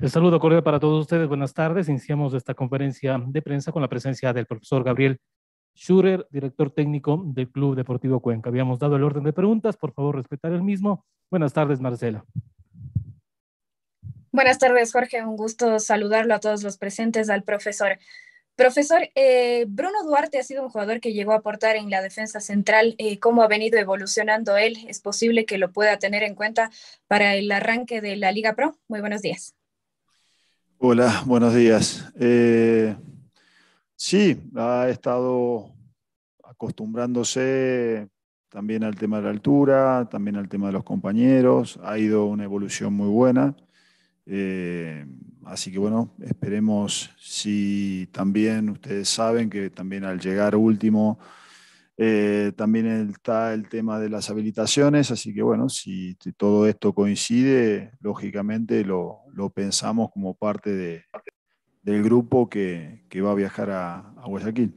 El saludo cordial para todos ustedes. Buenas tardes. Iniciamos esta conferencia de prensa con la presencia del profesor Gabriel Schurer, director técnico del Club Deportivo Cuenca. Habíamos dado el orden de preguntas. Por favor, respetar el mismo. Buenas tardes, Marcela. Buenas tardes, Jorge. Un gusto saludarlo a todos los presentes, al profesor. Profesor, eh, Bruno Duarte ha sido un jugador que llegó a aportar en la defensa central. Eh, ¿Cómo ha venido evolucionando él? ¿Es posible que lo pueda tener en cuenta para el arranque de la Liga Pro? Muy buenos días. Hola, buenos días. Eh, sí, ha estado acostumbrándose también al tema de la altura, también al tema de los compañeros. Ha ido una evolución muy buena. Eh, así que bueno, esperemos si también ustedes saben que también al llegar último eh, también está el tema de las habilitaciones, así que bueno, si todo esto coincide, lógicamente lo, lo pensamos como parte de, del grupo que, va a viajar a, Guayaquil.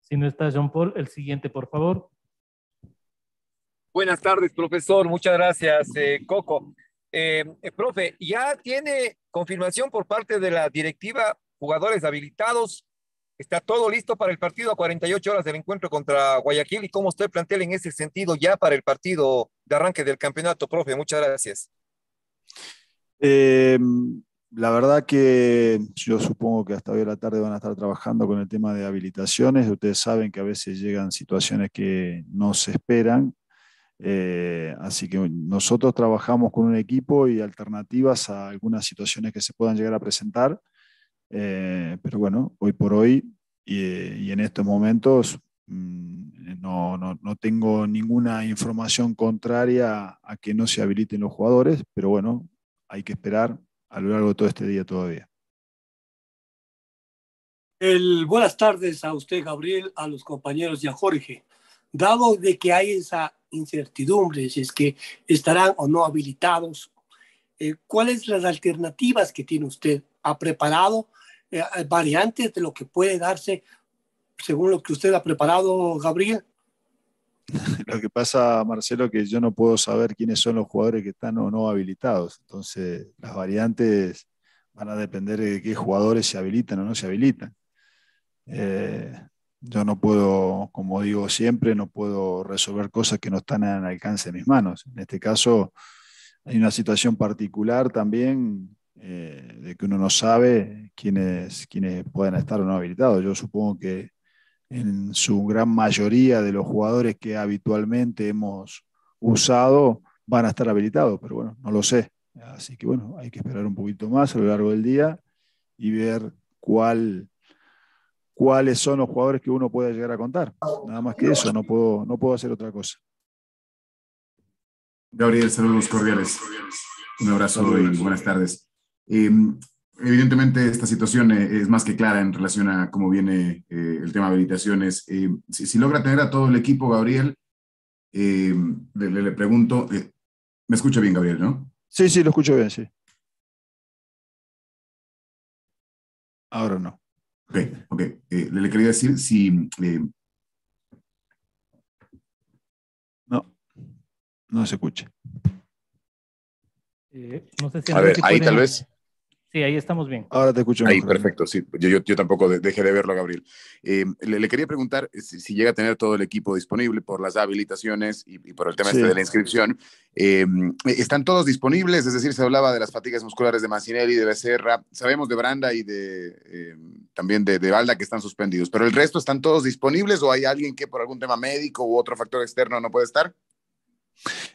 Si no está John Paul, el siguiente, por favor. Buenas tardes, profesor. Muchas gracias, eh, Coco. Eh, eh, profe, ¿ya tiene confirmación por parte de la directiva, jugadores habilitados? ¿Está todo listo para el partido a 48 horas del encuentro contra Guayaquil? ¿Y cómo usted plantea en ese sentido ya para el partido de arranque del campeonato, profe? Muchas gracias. Em, la verdad que yo supongo que hasta hoy a la tarde van a estar trabajando con el tema de habilitaciones. Ustedes saben que a veces llegan situaciones que no se esperan. Eh, así que nosotros trabajamos con un equipo y alternativas a algunas situaciones que se puedan llegar a presentar. Eh, pero bueno, hoy por hoy y, en estos momentos mm, no, no, no, tengo ninguna información contraria a que no se habiliten los jugadores, pero bueno, hay que esperar a lo largo de todo este día todavía. buenas tardes a usted, Gabriel, a los compañeros y a Jorge. Dado de que hay esa incertidumbre, si es que estarán o no habilitados, eh, ¿cuáles las alternativas que tiene usted? ¿Ha preparado eh, variantes de lo que puede darse según lo que usted ha preparado, Gabriel? lo que pasa, Marcelo, que yo no puedo saber quiénes son los jugadores que están o no habilitados. Entonces, las variantes van a depender de qué jugadores se habilitan o no se habilitan. Eh, yo no puedo, como digo siempre, no puedo resolver cosas que no están en alcance de mis manos. En este caso, hay una situación particular también eh, de que uno no sabe quiénes, quiénes pueden estar o no habilitados. Yo supongo que en su gran mayoría de los jugadores que habitualmente hemos usado van a estar habilitados, pero bueno, no lo sé. Así que bueno, hay que esperar un poquito más a lo largo del día y ver cuáles son los jugadores que uno pueda llegar a contar. Nada más que eso, no puedo, no puedo hacer otra cosa. Gabriel, saludos cordiales. Un abrazo y buenas tardes. Eh, Evidentemente, esta situación eh, es más que clara en relación a cómo viene eh, el tema de habilitaciones. Eh, si, logra tener a todo el equipo, Gabriel, le, pregunto, ¿me escucha bien, Gabriel, no? Sí, sí, lo escucho bien, sí. Ahora no. Ok, ok. le, quería decir si... No, no se escucha. a ver, ahí tal vez. Sí, ahí estamos bien. Ahora te escucho. Ahí, perfecto. Sí, yo, tampoco dejé de verlo, Gabriel. Eh, le, quería preguntar si, llega a tener todo el equipo disponible por las habilitaciones y, por el tema este de la inscripción. Eh, ¿Están todos disponibles? Es decir, se hablaba de las fatigas musculares de Masinelli, de Becerra. Sabemos de Branda y de eh, también de, de Valda que están suspendidos. ¿Pero el resto están todos disponibles o hay alguien que por algún tema médico u otro factor externo no puede estar?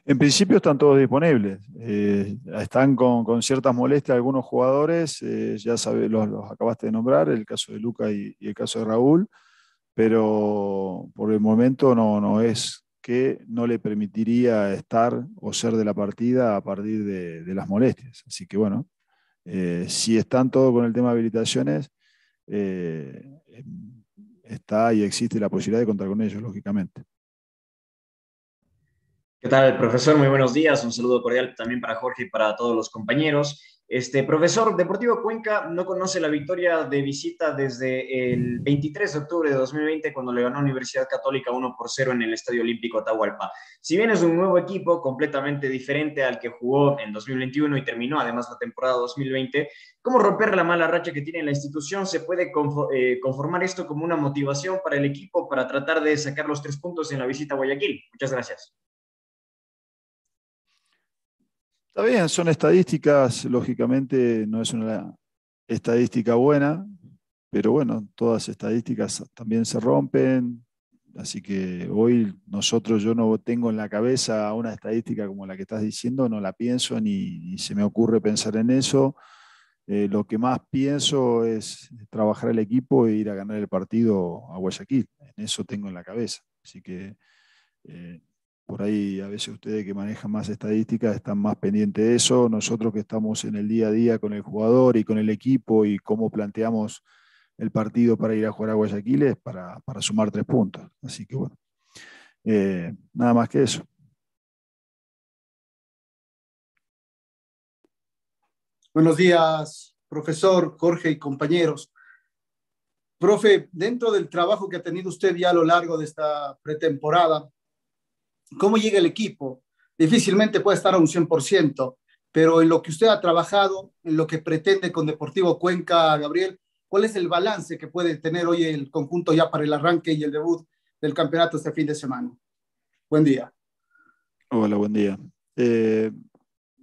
En principio están todos disponibles. Eh, están con, con, ciertas molestias algunos jugadores, eh, ya sabes, los, acabaste de nombrar, el caso de Luca y, el caso de Raúl, pero por el momento no, es que no le permitiría estar o ser de la partida a partir de, las molestias. Así que bueno, eh, si están todos con el tema de habilitaciones, está y existe la posibilidad de contar con ellos, lógicamente. ¿Qué tal, profesor? Muy buenos días. Un saludo cordial también para Jorge y para todos los compañeros. Este, profesor, Deportivo Cuenca no conoce la victoria de visita desde el 23 de octubre de 2020 cuando le ganó Universidad Católica 1 por 0 en el Estadio Olímpico Atahualpa. Si bien es un nuevo equipo completamente diferente al que jugó en 2021 y terminó además la temporada 2020, ¿cómo romper la mala racha que tiene la institución? ¿Se puede eh, conformar esto como una motivación para el equipo para tratar de sacar los tres puntos en la visita a Guayaquil? Muchas gracias. Está bien, son estadísticas, lógicamente no es una estadística buena, pero bueno, todas estadísticas también se rompen, así que hoy nosotros yo no tengo en la cabeza una estadística como la que estás diciendo, no la pienso ni, se me ocurre pensar en eso. Eh, lo que más pienso es trabajar el equipo e ir a ganar el partido a Guayaquil. En eso tengo en la cabeza. Así que eh, por ahí a veces ustedes que manejan más estadísticas están más pendientes de eso, nosotros que estamos en el día a día con el jugador y con el equipo y cómo planteamos el partido para ir a jugar a Guayaquil es para, sumar tres puntos. Así que bueno, eh, nada más que eso. Buenos días, profesor Jorge y compañeros. Profe, dentro del trabajo que ha tenido usted ya a lo largo de esta pretemporada, cómo llega el equipo, difícilmente puede estar a un 100%, pero en lo que usted ha trabajado, en lo que pretende con Deportivo Cuenca, Gabriel, ¿cuál es el balance que puede tener hoy el conjunto ya para el arranque y el debut del campeonato este fin de semana? Buen día. Hola, buen día. Eh,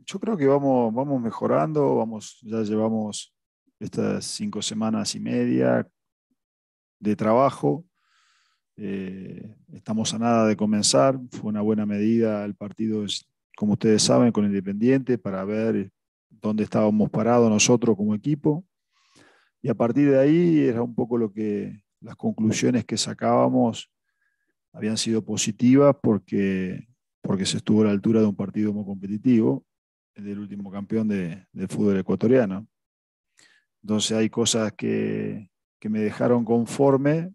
yo creo que vamos, vamos mejorando, vamos, ya llevamos estas cinco semanas y media de trabajo, eh, estamos a nada de comenzar. Fue una buena medida el partido, como ustedes saben, con Independiente para ver dónde estábamos parados nosotros como equipo. Y a partir de ahí era un poco lo que las conclusiones que sacábamos habían sido positivas porque, porque se estuvo a la altura de un partido muy competitivo, del último campeón de, del fútbol ecuatoriano. Entonces hay cosas que, que me dejaron conforme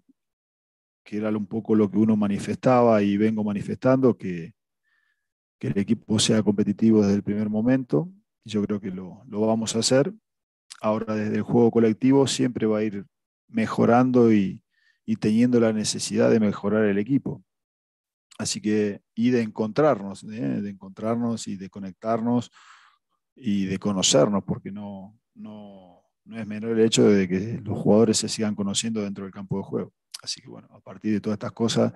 que era un poco lo que uno manifestaba y vengo manifestando, que, el equipo sea competitivo desde el primer momento. yo creo que lo, vamos a hacer. Ahora desde el juego colectivo siempre va a ir mejorando y, teniendo la necesidad de mejorar el equipo. Así que, y de encontrarnos, ¿eh? de encontrarnos y de conectarnos y de conocernos, porque no, no, no es menor el hecho de que los jugadores se sigan conociendo dentro del campo de juego. Así que bueno, a partir de todas estas cosas,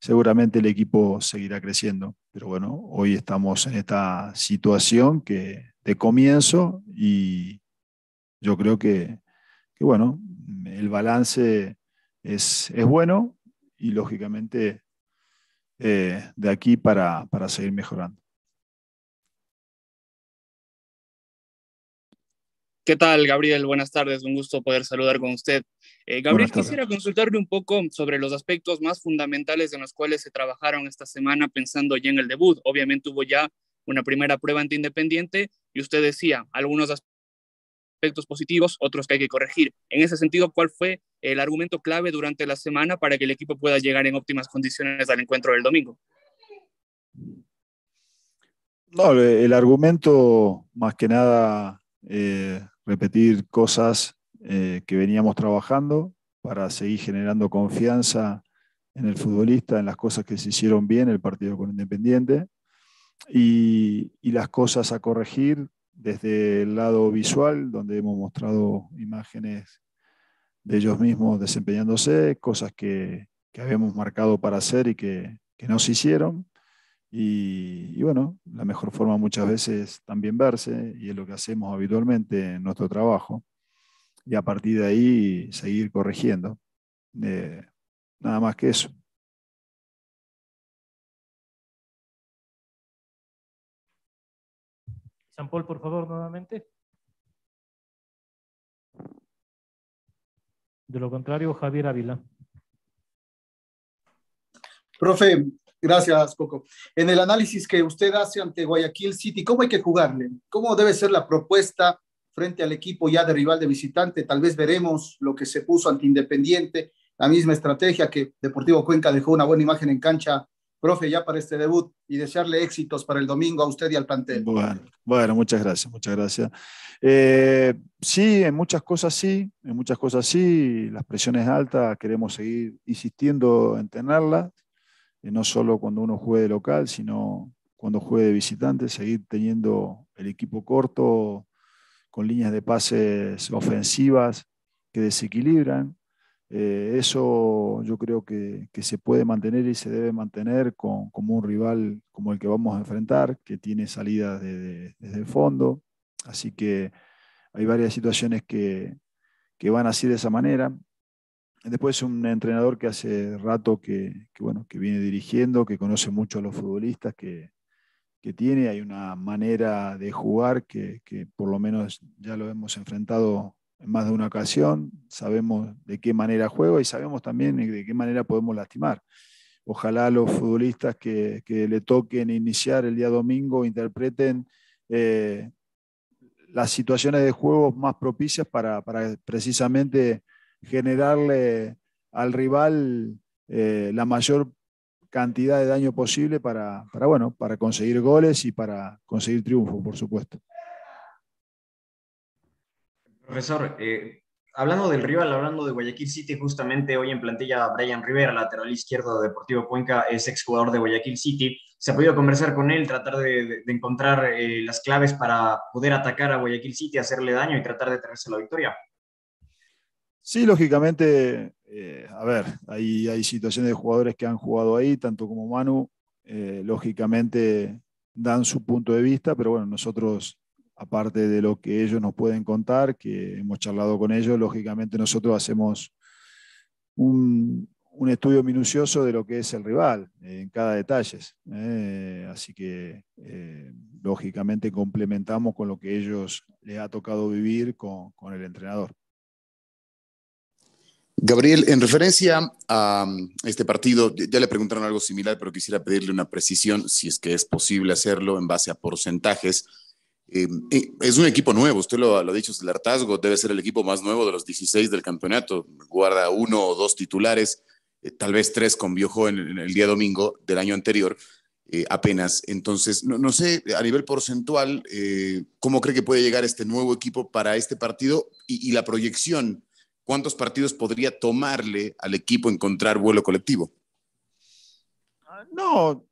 seguramente el equipo seguirá creciendo. Pero bueno, hoy estamos en esta situación que de comienzo y yo creo que, bueno, el balance es, es bueno y lógicamente eh, de aquí para, para seguir mejorando. ¿Qué tal, Gabriel? Buenas tardes, un gusto poder saludar con usted. Eh, Gabriel, quisiera consultarle un poco sobre los aspectos más fundamentales en los cuales se trabajaron esta semana pensando ya en el debut. Obviamente hubo ya una primera prueba ante Independiente y usted decía algunos aspectos positivos, otros que hay que corregir. En ese sentido, ¿cuál fue el argumento clave durante la semana para que el equipo pueda llegar en óptimas condiciones al encuentro del domingo? No, el argumento más que nada eh, repetir cosas eh, que veníamos trabajando para seguir generando confianza en el futbolista, en las cosas que se hicieron bien el partido con Independiente y, las cosas a corregir desde el lado visual, donde hemos mostrado imágenes de ellos mismos desempeñándose, cosas que, habíamos marcado para hacer y que, que no se hicieron. Y, bueno, la mejor forma muchas veces también verse, y es lo que hacemos habitualmente en nuestro trabajo, y a partir de ahí seguir corrigiendo. Eh, nada más que eso. San Paul, por favor, nuevamente. De lo contrario, Javier Ávila. Profe, Gracias, Coco. En el análisis que usted hace ante Guayaquil City, ¿cómo hay que jugarle? ¿Cómo debe ser la propuesta frente al equipo ya de rival de visitante? Tal vez veremos lo que se puso ante Independiente, la misma estrategia que Deportivo Cuenca dejó una buena imagen en cancha profe, ya para este debut y desearle éxitos para el domingo a usted y al plantel. Bueno, muchas gracias, muchas gracias. Eh, sí, en muchas cosas sí, en muchas cosas sí, las presiones altas, queremos seguir insistiendo en tenerlas, eh, no solo cuando uno juegue de local, sino cuando juegue de visitante, seguir teniendo el equipo corto, con líneas de pases ofensivas que desequilibran. Eh, eso yo creo que, se puede mantener y se debe mantener con, como un rival como el que vamos a enfrentar, que tiene salidas desde el fondo. Así que hay varias situaciones que, que van así de esa manera después un entrenador que hace rato que, bueno, que viene dirigiendo, que conoce mucho a los futbolistas que, tiene, hay una manera de jugar que, por lo menos ya lo hemos enfrentado en más de una ocasión, sabemos de qué manera juega y sabemos también de qué manera podemos lastimar. Ojalá los futbolistas que, le toquen iniciar el día domingo interpreten eh, las situaciones de juego más propicias para, para precisamente generarle al rival eh, la mayor cantidad de daño posible para, bueno, para conseguir goles y para conseguir triunfo, por supuesto. Profesor, eh, hablando del rival, hablando de Guayaquil City, justamente hoy en plantilla Brian Rivera, lateral izquierdo de Deportivo Cuenca, es exjugador de Guayaquil City. Se ha podido conversar con él, tratar de, encontrar eh, las claves para poder atacar a Guayaquil City, hacerle daño y tratar de traerse la victoria. Sí, lógicamente, eh, a ver, hay, hay situaciones de jugadores que han jugado ahí, tanto como Manu, eh, lógicamente dan su punto de vista, pero bueno, nosotros, aparte de lo que ellos nos pueden contar, que hemos charlado con ellos, lógicamente nosotros hacemos un, estudio minucioso de lo que es el rival eh, en cada detalle. así que, lógicamente, complementamos con lo que ellos les ha tocado vivir con el entrenador. Gabriel, en referencia a um, este partido, ya le preguntaron algo similar, pero quisiera pedirle una precisión, si es que es posible hacerlo en base a porcentajes. Eh, eh, es un equipo nuevo, usted lo, ha dicho, es el hartazgo, debe ser el equipo más nuevo de los 16 del campeonato, guarda uno o dos titulares, eh, tal vez tres con Biojo en, el día domingo del año anterior, apenas. Entonces, no, sé, a nivel porcentual, ¿cómo cree que puede llegar este nuevo equipo para este partido y la proyección? ¿cuántos partidos podría tomarle al equipo encontrar vuelo colectivo? No,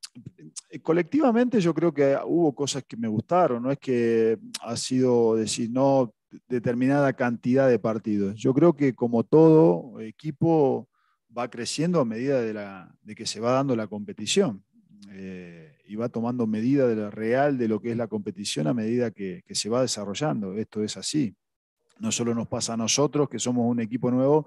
colectivamente yo creo que hubo cosas que me gustaron, no es que ha sido decir, no, determinada cantidad de partidos. Yo creo que como todo equipo va creciendo a medida de, que se va dando la competición eh, y va tomando medida de lo real de lo que es la competición a medida que se va desarrollando. Esto es así. No solo nos pasa a nosotros, que somos un equipo nuevo,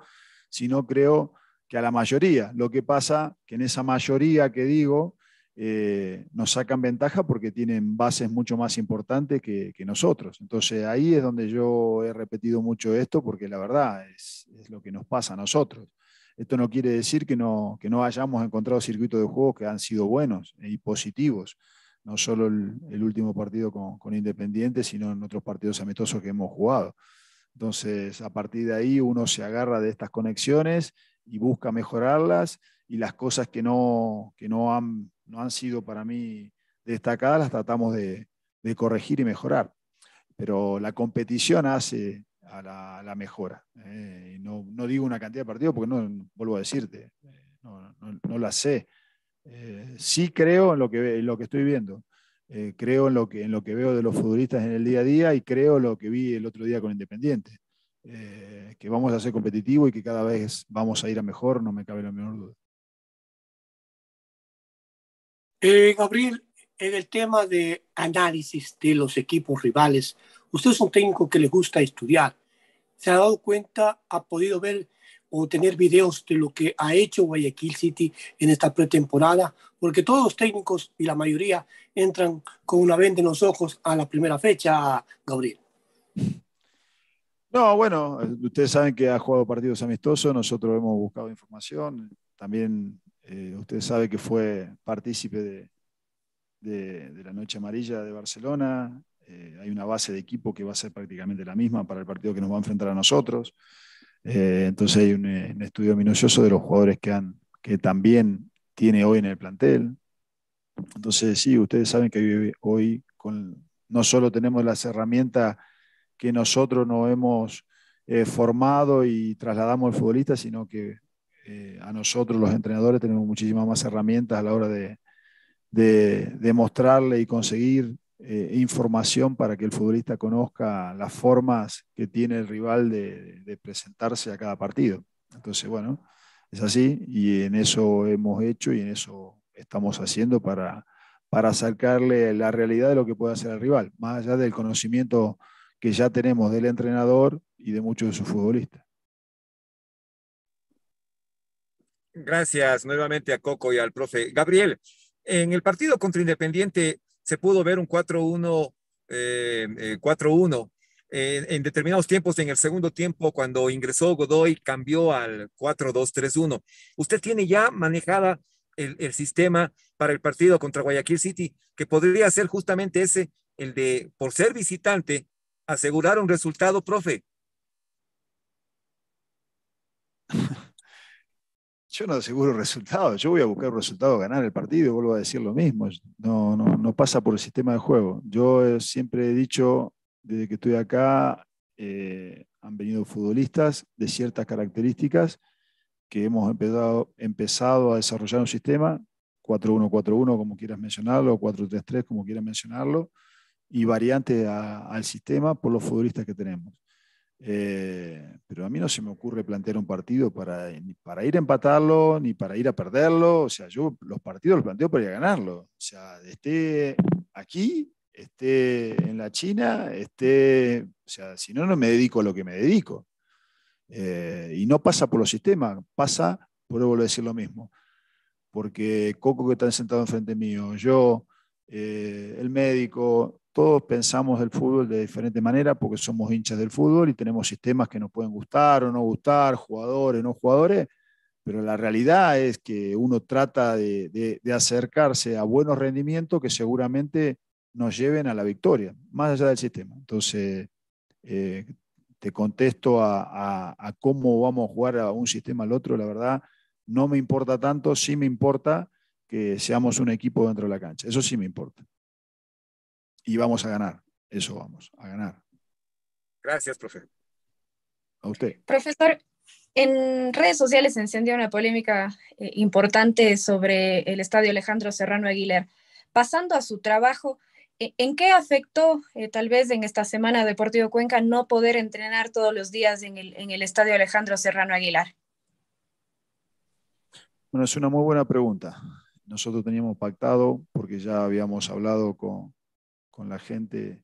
sino creo que a la mayoría. Lo que pasa que en esa mayoría que digo, eh, nos sacan ventaja porque tienen bases mucho más importantes que, nosotros. Entonces ahí es donde yo he repetido mucho esto porque la verdad es, lo que nos pasa a nosotros. Esto no quiere decir que no, hayamos encontrado circuitos de juego que han sido buenos y positivos, no solo el, último partido con, con Independiente, sino en otros partidos amistosos que hemos jugado. Entonces, a partir de ahí uno se agarra de estas conexiones y busca mejorarlas y las cosas que no, no, han, no han sido para mí destacadas las tratamos de, corregir y mejorar. Pero la competición hace a la, mejora. ¿eh? no, digo una cantidad de partidos porque no, vuelvo a decirte, no, la sé. Eh, sí creo en lo que, en lo que estoy viendo. Eh, creo en lo, que, en lo que veo de los futbolistas en el día a día y creo lo que vi el otro día con Independiente, eh, que vamos a ser competitivos y que cada vez vamos a ir a mejor, no me cabe la menor duda. Eh, Gabriel, en el tema de análisis de los equipos rivales, usted es un técnico que le gusta estudiar. ¿Se ha dado cuenta, ha podido ver o tener videos de lo que ha hecho Guayaquil City en esta pretemporada, porque todos los técnicos y la mayoría entran con una venda en los ojos a la primera fecha, Gabriel. No, bueno, ustedes saben que ha jugado partidos amistosos, nosotros hemos buscado información, también eh, usted sabe que fue partícipe de, la Noche Amarilla de Barcelona, eh, hay una base de equipo que va a ser prácticamente la misma para el partido que nos va a enfrentar a nosotros. Eh, entonces hay eh, un, estudio minucioso de los jugadores que, han, que también tiene hoy en el plantel. Entonces sí, ustedes saben que hoy con, no solo tenemos las herramientas que nosotros nos hemos eh, formado y trasladamos al futbolista, sino que a nosotros los entrenadores tenemos muchísimas más herramientas a la hora de mostrarle y conseguir eh, información para que el futbolista conozca las formas que tiene el rival de, presentarse a cada partido. Entonces, bueno, es así y en eso hemos hecho y en eso estamos haciendo para, para acercarle la realidad de lo que puede hacer el rival, más allá del conocimiento que ya tenemos del entrenador y de muchos de sus futbolistas. Gracias nuevamente a Coco y al profe. Gabriel, en el partido contra Independiente, se pudo ver un 4-1, 4-1. Eh, eh, en determinados tiempos, en el segundo tiempo, cuando ingresó Godoy, cambió al 4-2-3-1. Usted tiene ya manejada el, el, sistema para el partido contra Guayaquil City, que podría ser justamente ese, el de, por ser visitante, asegurar un resultado, profe yo no aseguro resultados, yo voy a buscar resultados, ganar el partido, vuelvo a decir lo mismo, no, no, no pasa por el sistema de juego. Yo eh, siempre he dicho, desde que estoy acá, eh, han venido futbolistas de ciertas características que hemos empezado, empezado a desarrollar un sistema, 4-1-4-1 como quieras mencionarlo, 4-3-3 como quieras mencionarlo, y variante al sistema por los futbolistas que tenemos. Eh, pero a mí no se me ocurre plantear un partido para, para ir a empatarlo, ni para ir a perderlo. O sea, yo los partidos los planteo para ir a ganarlo. O sea, esté aquí, esté en la China, esté. O sea, si no, no me dedico a lo que me dedico. Eh, y no pasa por los sistemas, pasa, por vuelvo a decir lo mismo. Porque Coco, que está sentado enfrente mío, yo, eh, el médico, todos pensamos del fútbol de diferente manera porque somos hinchas del fútbol y tenemos sistemas que nos pueden gustar o no gustar, jugadores, no jugadores, pero la realidad es que uno trata de, acercarse a buenos rendimientos que seguramente nos lleven a la victoria, más allá del sistema. Entonces, eh, te contesto a, cómo vamos a jugar a un sistema al otro, la verdad, no me importa tanto, sí me importa que seamos un equipo dentro de la cancha, eso sí me importa y vamos a ganar. Eso vamos, a ganar. Gracias, profe. A usted. Profesor, en redes sociales se encendió una polémica eh, importante sobre el estadio Alejandro Serrano Aguilar. Pasando a su trabajo, ¿e, ¿en qué afectó eh, tal vez en esta semana Deportivo Cuenca no poder entrenar todos los días en el, en el estadio Alejandro Serrano Aguilar? Bueno, es una muy buena pregunta. Nosotros teníamos pactado, porque ya habíamos hablado con, con la gente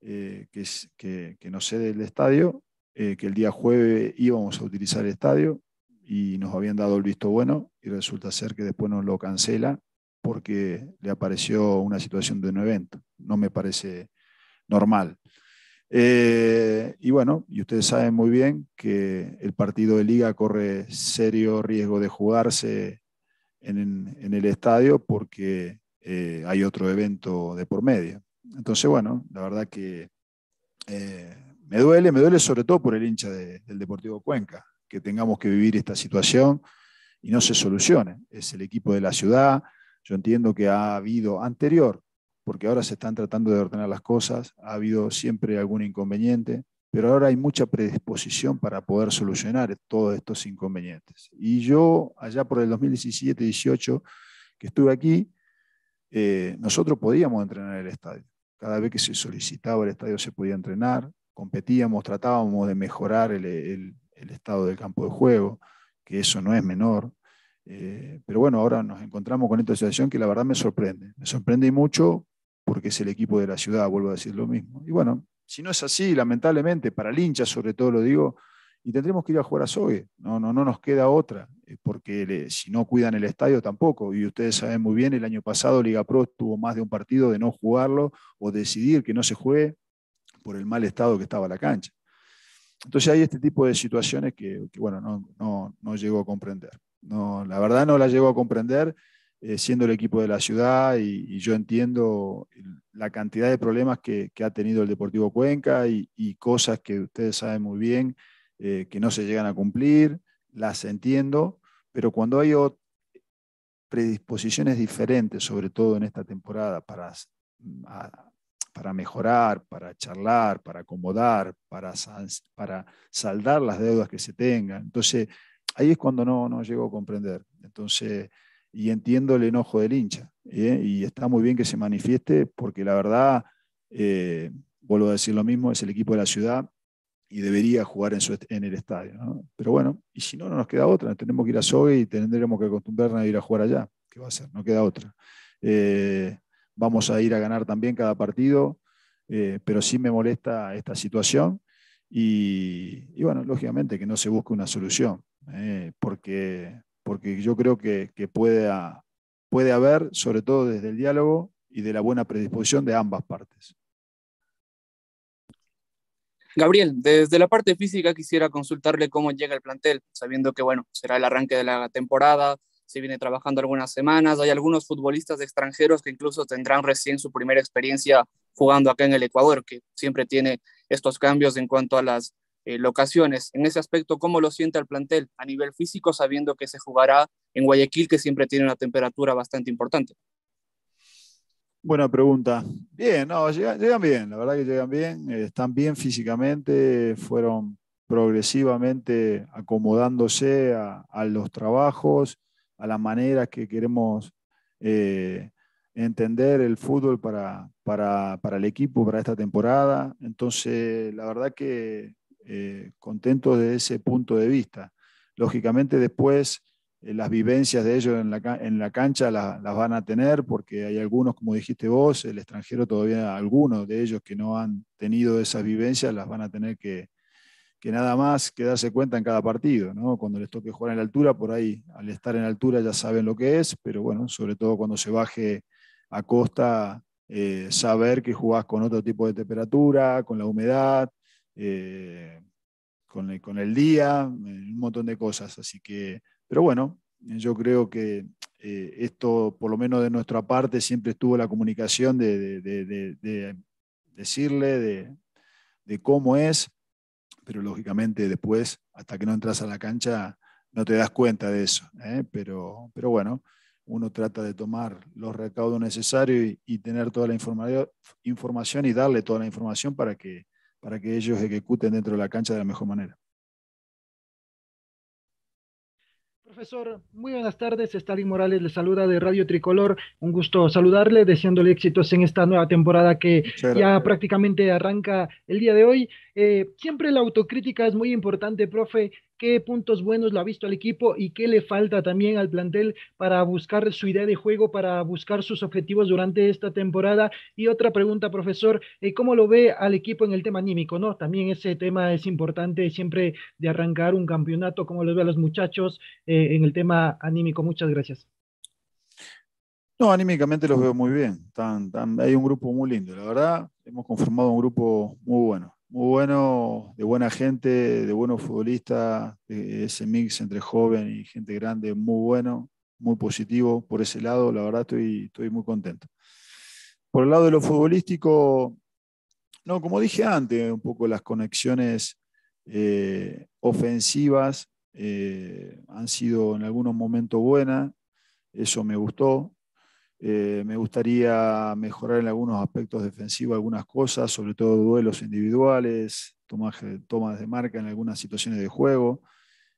eh, que, que, que, nos cede el estadio, eh, que el día jueves íbamos a utilizar el estadio y nos habían dado el visto bueno y resulta ser que después nos lo cancela porque le apareció una situación de un evento. No me parece normal. Eh, y bueno, y ustedes saben muy bien que el partido de liga corre serio riesgo de jugarse en, el estadio porque hay otro evento de por medio. Entonces, bueno, la verdad que eh, me duele, me duele sobre todo por el hincha del Deportivo Cuenca, que tengamos que vivir esta situación y no se solucione. Es el equipo de la ciudad, yo entiendo que ha habido anterior, porque ahora se están tratando de ordenar las cosas, ha habido siempre algún inconveniente, pero ahora hay mucha predisposición para poder solucionar todos estos inconvenientes. Y yo, allá por el 2017-18, que estuve aquí, eh, nosotros podíamos entrenar el estadio. Cada vez que se solicitaba el estadio se podía entrenar, competíamos, tratábamos de mejorar el, estado del campo de juego, que eso no es menor. Eh, pero bueno, ahora nos encontramos con esta situación que la verdad me sorprende. Me sorprende mucho porque es el equipo de la ciudad, vuelvo a decir lo mismo. Y bueno, si no es así, lamentablemente, para el hincha sobre todo lo digo, y tendremos que ir a jugar a Sogue. No, no, no nos queda otra, eh, porque si no cuidan el estadio tampoco. Y ustedes saben muy bien, el año pasado Liga Pro tuvo más de un partido de no jugarlo o decidir que no se juegue por el mal estado que estaba la cancha. Entonces hay este tipo de situaciones que, bueno, no, no, llego a comprender. No, la verdad no la llego a comprender eh, siendo el equipo de la ciudad y, yo entiendo la cantidad de problemas que, que, ha tenido el Deportivo Cuenca y, y cosas que ustedes saben muy bien eh, que no se llegan a cumplir, las entiendo, pero cuando hay predisposiciones diferentes, sobre todo en esta temporada, para, para mejorar, para charlar, para acomodar, para, para saldar las deudas que se tengan. Entonces, ahí es cuando no, no llego a comprender. Entonces, y entiendo el enojo del hincha. ¿eh? Y está muy bien que se manifieste, porque la verdad, eh, vuelvo a decir lo mismo, es el equipo de la ciudad y debería jugar en, el estadio. Pero bueno, y si no, no nos queda otra. Tenemos que ir a Sogue y tendremos que acostumbrarnos a ir a jugar allá. ¿Qué va a ser, No queda otra. Eh, vamos a ir a ganar también cada partido, eh, pero sí me molesta esta situación. Y, bueno, lógicamente que no se busque una solución, eh, porque, porque yo creo que, que puede haber, sobre todo desde el diálogo y de la buena predisposición de ambas partes. Gabriel, desde la parte física quisiera consultarle cómo llega el plantel, sabiendo que, bueno, será el arranque de la temporada, se viene trabajando algunas semanas, hay algunos futbolistas extranjeros que incluso tendrán recién su primera experiencia jugando acá en el Ecuador, que siempre tiene estos cambios en cuanto a las eh, locaciones. En ese aspecto, ¿cómo lo siente el plantel a nivel físico, sabiendo que se jugará en Guayaquil, que siempre tiene una temperatura bastante importante? Buena pregunta. Bien, no, llegan, bien, la verdad que llegan bien, eh, están bien físicamente, fueron progresivamente acomodándose a, los trabajos, a las maneras que queremos eh, entender el fútbol para, para, el equipo, para esta temporada. Entonces, la verdad que eh, contentos de ese punto de vista. Lógicamente después eh, las vivencias de ellos en la, la cancha las, van a tener, porque hay algunos, como dijiste vos, el extranjero todavía, algunos de ellos que no han tenido esas vivencias, las van a tener que, que nada más que darse cuenta en cada partido, ¿no? Cuando les toque jugar en la altura, por ahí, al estar en altura ya saben lo que es, pero bueno, sobre todo cuando se baje a costa, eh, saber que jugás con otro tipo de temperatura, con la humedad, eh, con, el, con el día, un montón de cosas. Así que pero bueno, yo creo que eh, esto, por lo menos de nuestra parte, siempre estuvo la comunicación de, decirle de, cómo es, pero lógicamente después, hasta que no entras a la cancha, no te das cuenta de eso. ¿eh? Pero, pero bueno, uno trata de tomar los recaudos necesarios y, tener toda la información y darle toda la información para que, para que ellos ejecuten dentro de la cancha de la mejor manera. profesor. Muy buenas tardes. Stalin Morales le saluda de Radio Tricolor. Un gusto saludarle, deseándole éxitos en esta nueva temporada que ya prácticamente arranca el día de hoy. Eh, siempre la autocrítica es muy importante, profe qué puntos buenos lo ha visto al equipo y qué le falta también al plantel para buscar su idea de juego, para buscar sus objetivos durante esta temporada. Y otra pregunta, profesor, eh, ¿cómo lo ve al equipo en el tema anímico? ¿no? También ese tema es importante siempre de arrancar un campeonato, ¿cómo lo ve a los muchachos eh, en el tema anímico? Muchas gracias. No, anímicamente los veo muy bien. hay un grupo muy lindo. La verdad, hemos conformado un grupo muy bueno muy bueno, de buena gente, de buenos futbolistas, eh, ese mix entre joven y gente grande, muy bueno, muy positivo por ese lado, la verdad estoy, muy contento. Por el lado de lo futbolístico, no, como dije antes, un poco las conexiones eh, ofensivas eh, han sido en algunos momentos buenas, eso me gustó, eh, me gustaría mejorar en algunos aspectos defensivos algunas cosas, sobre todo duelos individuales, tomas de marca en algunas situaciones de juego.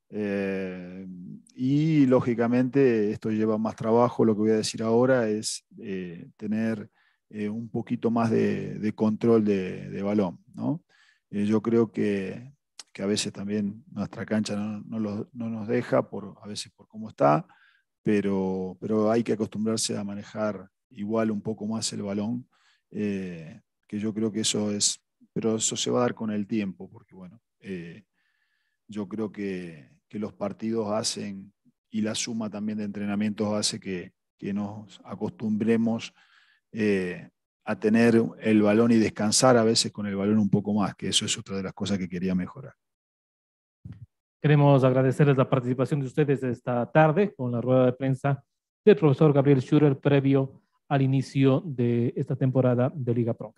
Eh, y lógicamente esto lleva más trabajo, lo que voy a decir ahora es eh, tener un poquito más de, control de, balón. ¿no? yo creo que, a veces también nuestra cancha no, nos deja, a veces por cómo está pero, pero hay que acostumbrarse a manejar igual un poco más el balón, eh, que yo creo que eso es, pero eso se va a dar con el tiempo, porque bueno, eh, yo creo que, los partidos hacen y la suma también de entrenamientos hace que, nos acostumbremos eh, a tener el balón y descansar a veces con el balón un poco más, que eso es otra de las cosas que quería mejorar. Queremos agradecerles la participación de ustedes esta tarde con la rueda de prensa del profesor Gabriel Schurer previo al inicio de esta temporada de Liga Pro.